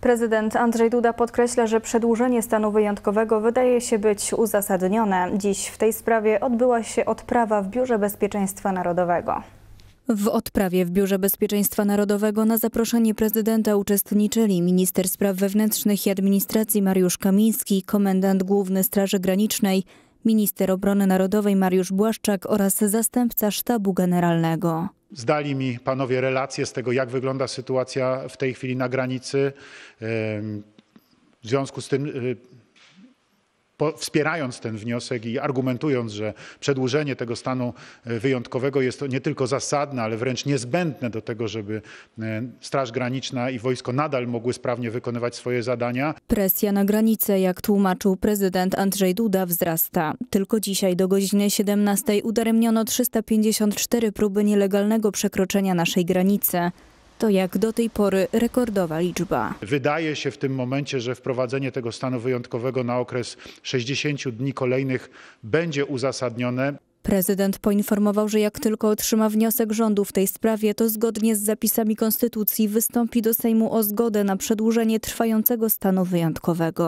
Prezydent Andrzej Duda podkreśla, że przedłużenie stanu wyjątkowego wydaje się być uzasadnione. Dziś w tej sprawie odbyła się odprawa w Biurze Bezpieczeństwa Narodowego. W odprawie w Biurze Bezpieczeństwa Narodowego na zaproszenie prezydenta uczestniczyli minister spraw wewnętrznych i administracji Mariusz Kamiński, komendant główny Straży Granicznej, minister obrony narodowej Mariusz Błaszczak oraz zastępca sztabu generalnego. Zdali mi panowie relacje z tego, jak wygląda sytuacja w tej chwili na granicy. W związku z tym y, wspierając ten wniosek i argumentując, że przedłużenie tego stanu e, wyjątkowego jest nie tylko zasadne, ale wręcz niezbędne do tego, żeby e, Straż Graniczna i wojsko nadal mogły sprawnie wykonywać swoje zadania. Presja na granicę, jak tłumaczył prezydent Andrzej Duda, wzrasta. Tylko dzisiaj do godziny 17 udaremniono 354 próby nielegalnego przekroczenia naszej granicy. To jak do tej pory rekordowa liczba. Wydaje się w tym momencie, że wprowadzenie tego stanu wyjątkowego na okres 60 dni kolejnych będzie uzasadnione. Prezydent poinformował, że jak tylko otrzyma wniosek rządu w tej sprawie, to zgodnie z zapisami konstytucji wystąpi do Sejmu o zgodę na przedłużenie trwającego stanu wyjątkowego.